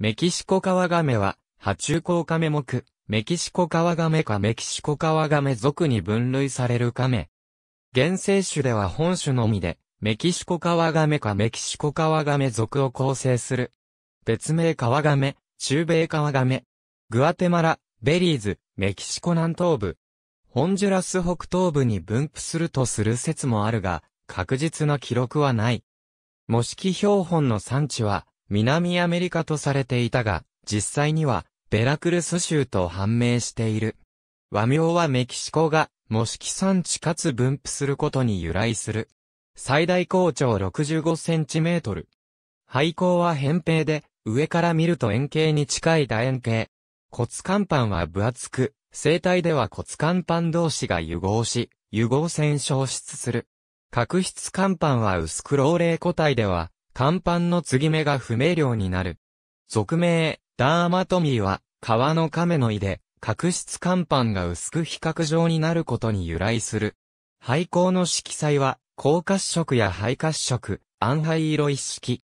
メキシコカワガメは、波中港カメ目、メキシコカワガメかメキシコカワガメ属に分類されるカメ。原生種では本種のみで、メキシコカワガメかメキシコカワガメ属を構成する。別名カワガメ、中米カワガメ。グアテマラ、ベリーズ、メキシコ南東部。ホンジュラス北東部に分布するとする説もあるが、確実な記録はない。模式標本の産地は、南アメリカとされていたが、実際には、ベラクルス州と判明している。和名はメキシコが、模式産地かつ分布することに由来する。最大高長65センチメートル。廃校は扁平で、上から見ると円形に近い楕円形。骨間板は分厚く、生体では骨間板同士が融合し、融合線消失する。角質間板は薄黒霊個体では、甲板の継ぎ目が不明瞭になる。俗名、ダーマトミーは、川の亀の井で、角質甲板が薄く比較状になることに由来する。廃校の色彩は、高褐色や灰褐色、暗灰色一式。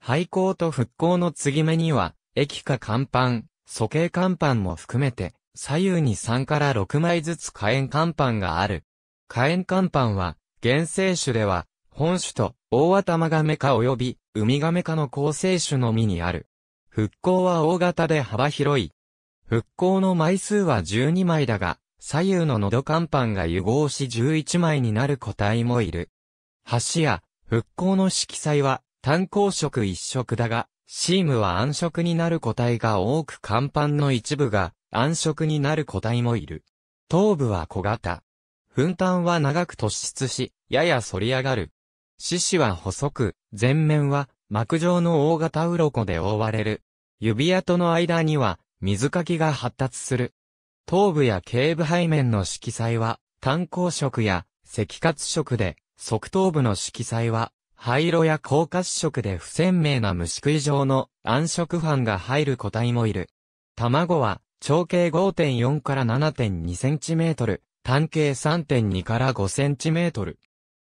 廃校と復興の継ぎ目には、液化甲板、素形甲板も含めて、左右に3から6枚ずつ火炎甲板がある。火炎甲板は、原生種では、本種と、大頭ガメ科及び、ウミガメ科の構成種のみにある。復興は大型で幅広い。復興の枚数は12枚だが、左右の喉乾板が融合し11枚になる個体もいる。橋や、復興の色彩は、単光色一色だが、シームは暗色になる個体が多く乾板の一部が暗色になる個体もいる。頭部は小型。粉炭は長く突出し、やや反り上がる。獅子は細く、前面は膜状の大型鱗で覆われる。指跡の間には水かきが発達する。頭部や頸部背面の色彩は炭鉱色や赤褐色で、側頭部の色彩は灰色や高褐色で不鮮明な虫食い状の暗色斑が入る個体もいる。卵は長径5.4から7.2センチメートル、単径3.2から5センチメートル。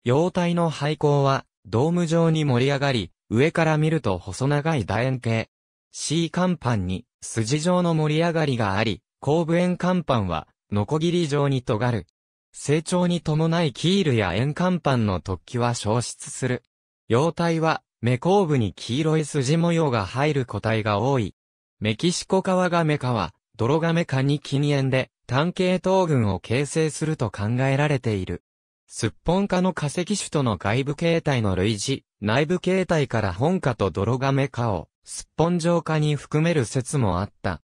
様体の廃校は、ドーム状に盛り上がり、上から見ると細長い楕円形。C 甲板に、筋状の盛り上がりがあり、後部円甲板は、ノコギリ状に尖る。成長に伴いキールや円甲板の突起は消失する。様体は、目後部に黄色い筋模様が入る個体が多い。メキシコカワガメ科は、泥ガメ科に近縁で、単系統群を形成すると考えられている。すっぽん科の化石種との外部形態の類似、内部形態から本家と泥亀科を、すっぽん状化に含める説もあった。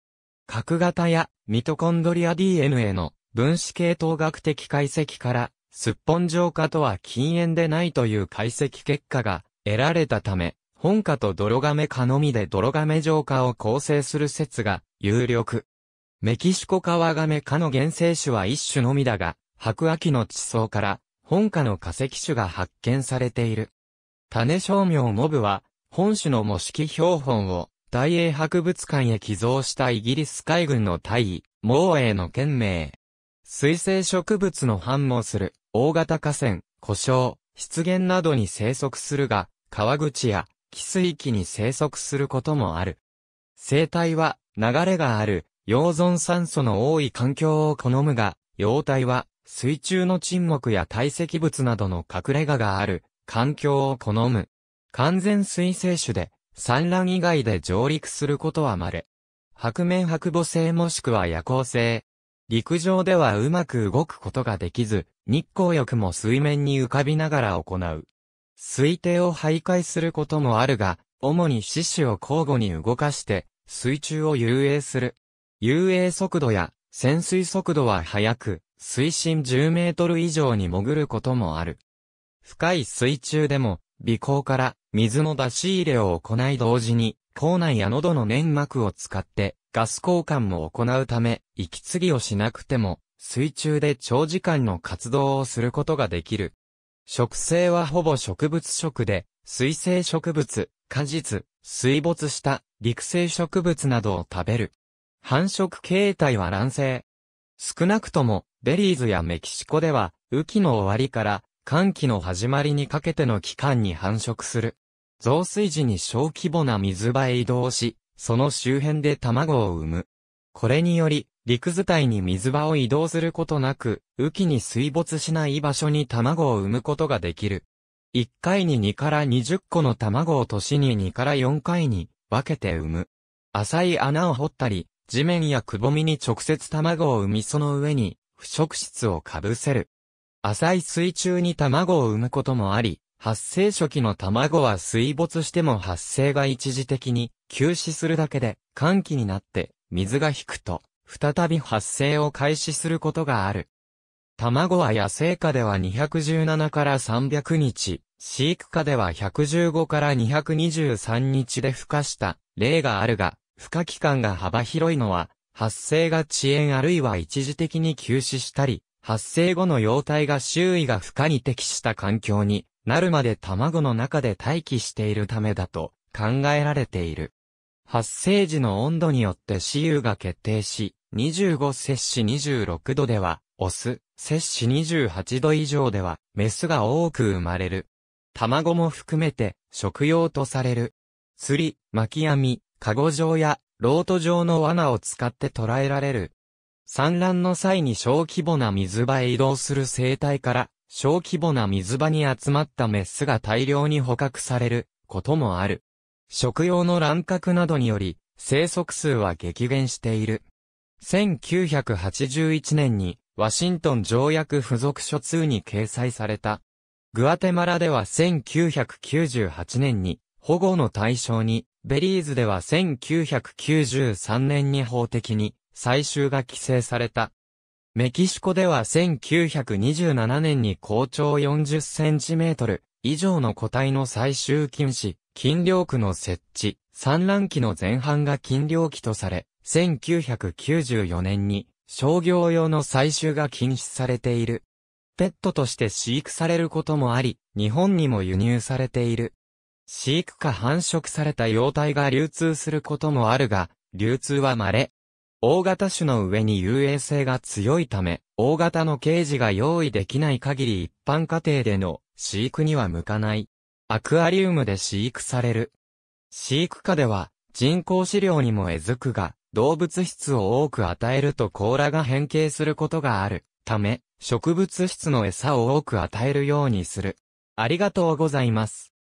核型やミトコンドリア DNA の分子系統学的解析から、すっぽん状化とは禁煙でないという解析結果が得られたため、本家と泥亀科のみで泥亀浄化を構成する説が有力。メキシコ川亀ガ科の原生種は一種のみだが、白亜紀の地層から本科の化石種が発見されている。種商名モブは、本種の模式標本を、大英博物館へ寄贈したイギリス海軍の大尉、モーエーの県名。水生植物の繁茂する、大型河川、湖沼、湿原などに生息するが、川口や、汽水域に生息することもある。生態は、流れがある、溶存酸素の多い環境を好むが、様体は、水中の沈黙や堆積物などの隠れ家がある環境を好む。完全水生種で、産卵以外で上陸することは稀。白面白母性もしくは夜行性。陸上ではうまく動くことができず、日光浴も水面に浮かびながら行う。水底を徘徊することもあるが、主に四肢を交互に動かして、水中を遊泳する。遊泳速度や潜水速度は速く、水深10メートル以上に潜ることもある。深い水中でも、鼻孔から水の出し入れを行い同時に、口内や喉の粘膜を使ってガス交換も行うため、息継ぎをしなくても、水中で長時間の活動をすることができる。植生はほぼ植物食で、水生植物、果実、水没した陸生植物などを食べる。繁殖形態は卵生。少なくともベリーズやメキシコでは、雨季の終わりから寒季の始まりにかけての期間に繁殖する。増水時に小規模な水場へ移動し、その周辺で卵を産む。これにより、陸図体に水場を移動することなく、雨季に水没しない場所に卵を産むことができる。1回に2から20個の卵を年に2から4回に分けて産む。浅い穴を掘ったり、地面やくぼみに直接卵を産みその上に腐食質をかぶせる。浅い水中に卵を産むこともあり、発生初期の卵は水没しても発生が一時的に休止するだけで、寒気になって水が引くと、再び発生を開始することがある。卵は野生下では217から300日、飼育下では115から223日で孵化した例があるが、孵化期間が幅広いのは発生が遅延あるいは一時的に休止したり、発生後の容体が周囲が負荷に適した環境になるまで卵の中で待機しているためだと考えられている。発生時の温度によって雌雄が決定し、25摂氏26度では、オス、摂氏28度以上では、メスが多く生まれる。卵も含めて、食用とされる。釣り、巻き網、籠状やロート状の罠を使って捕らえられる。産卵の際に小規模な水場へ移動する生態から、小規模な水場に集まったメスが大量に捕獲されることもある。食用の乱獲などにより、生息数は激減している。1981年に、ワシントン条約付属書2に掲載された。グアテマラでは1998年に、保護の対象に、ベリーズでは1993年に法的に採集が規制された。メキシコでは1927年に高長40センチメートル以上の個体の採集禁止、禁漁区の設置、産卵期の前半が禁漁期とされ、1994年に商業用の採集が禁止されている。ペットとして飼育されることもあり、日本にも輸入されている。飼育か繁殖された幼体が流通することもあるが、流通は稀。大型種の上に遊泳性が強いため、大型のケージが用意できない限り一般家庭での飼育には向かない。アクアリウムで飼育される。飼育下では人工飼料にもえずくが、動物質を多く与えると甲羅が変形することがあるため、植物質の餌を多く与えるようにする。ありがとうございます。